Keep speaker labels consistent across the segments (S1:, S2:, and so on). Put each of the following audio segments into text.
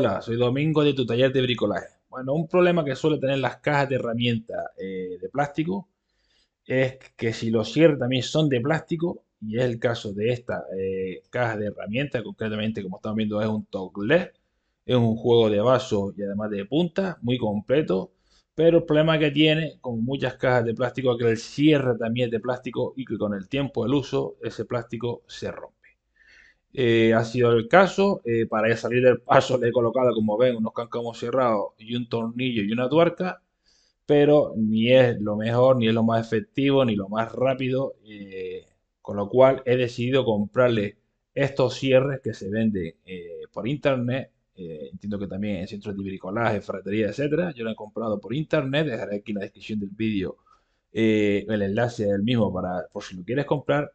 S1: hola, soy Domingo de tu taller de bricolaje. Bueno, un problema que suele tener las cajas de herramientas eh, de plástico es que si los cierres también son de plástico, y es el caso de esta eh, caja de herramientas, concretamente como estamos viendo es un toggle, es un juego de vasos y además de punta, muy completo, pero el problema que tiene con muchas cajas de plástico es que el cierre también es de plástico y que con el tiempo del uso ese plástico se rompe. Eh, ha sido el caso. Eh, para salir del paso le he colocado, como ven, unos cancamos cerrados y un tornillo y una tuerca. Pero ni es lo mejor, ni es lo más efectivo, ni lo más rápido. Eh, con lo cual he decidido comprarle estos cierres que se venden por internet. entiendo que también en centros de bricolaje, ferretería, etcétera. Yo lo he comprado por internet. Dejaré aquí en la descripción del vídeo el enlace del mismo para por si lo quieres comprar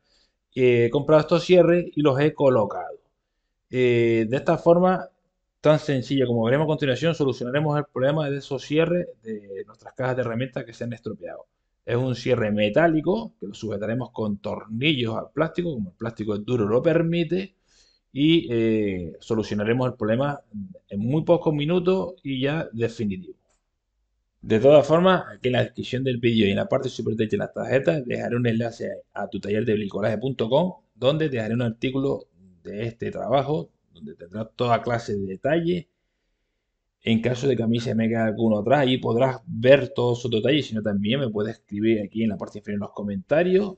S1: he eh, comprado estos cierres y los he colocado. Eh, de esta forma tan sencilla como veremos a continuación, solucionaremos el problema de esos cierres de nuestras cajas de herramientas que se han estropeado. Es un cierre metálico que lo sujetaremos con tornillos al plástico, como el plástico es duro lo permite, y eh, solucionaremos el problema en muy pocos minutos y ya definitivo. De todas formas, aquí en la descripción del vídeo y en la parte superior de las tarjetas dejaré un enlace a tu taller de bricolaje.com donde dejaré un artículo de este trabajo donde tendrás toda clase de detalles. En caso de que a mí se me quede alguno atrás, ahí podrás ver todos sus detalles, sino también me puedes escribir aquí en la parte inferior en los comentarios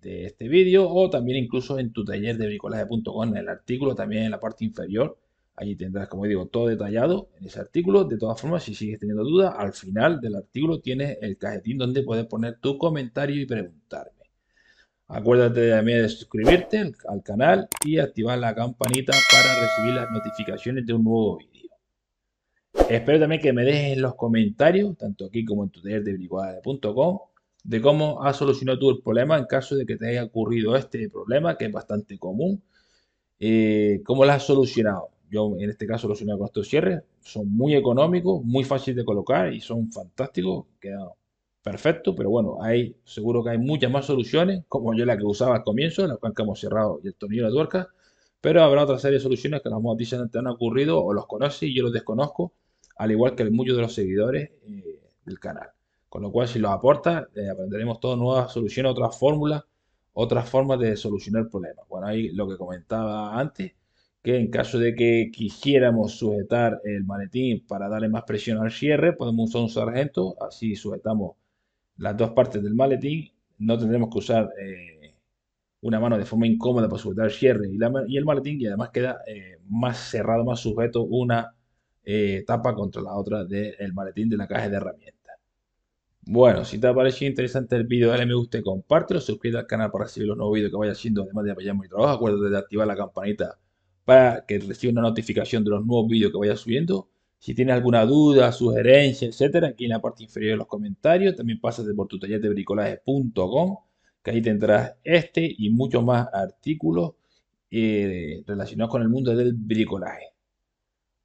S1: de este vídeo o también incluso en tu taller de bricolaje.com en el artículo también en la parte inferior Ahí tendrás, como digo, todo detallado en ese artículo. De todas formas, si sigues teniendo dudas, al final del artículo tienes el cajetín donde puedes poner tu comentario y preguntarme. Acuérdate también de suscribirte al canal y activar la campanita para recibir las notificaciones de un nuevo vídeo. Espero también que me dejes en los comentarios, tanto aquí como en tu de de cómo has solucionado tú el problema en caso de que te haya ocurrido este problema, que es bastante común, eh, cómo lo has solucionado yo en este caso los unido con estos cierres, son muy económicos, muy fáciles de colocar y son fantásticos, quedan perfectos, pero bueno, hay seguro que hay muchas más soluciones, como yo la que usaba al comienzo, la que hemos cerrado y el tornillo de la tuerca, pero habrá otra serie de soluciones que las noticias te han ocurrido o los conoces y yo los desconozco, al igual que muchos de los seguidores eh, del canal. Con lo cual, si los aporta eh, aprenderemos todas nuevas soluciones, otras fórmulas, otras formas de solucionar problemas. Bueno, ahí lo que comentaba antes, en caso de que quisiéramos sujetar el maletín para darle más presión al cierre, podemos usar un sargento, así sujetamos las dos partes del maletín, no tendremos que usar eh, una mano de forma incómoda para sujetar el cierre y, el maletín y además queda eh, más cerrado, más sujeto una eh, tapa contra la otra del maletín de la caja de herramientas. Bueno, si te ha parecido interesante el vídeo, dale me gusta y compártelo, suscríbete al canal para recibir los nuevos vídeos que vaya haciendo, además de apoyar mi trabajo, acuérdate de activar la campanita para que reciba una notificación de los nuevos vídeos que vaya subiendo. Si tienes alguna duda, sugerencia, etcétera, aquí en la parte inferior de los comentarios. También pásate por tu de bricolaje.com, que ahí tendrás este y muchos más artículos eh, relacionados con el mundo del bricolaje.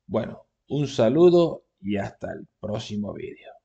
S1: Bueno, un saludo y hasta el próximo vídeo.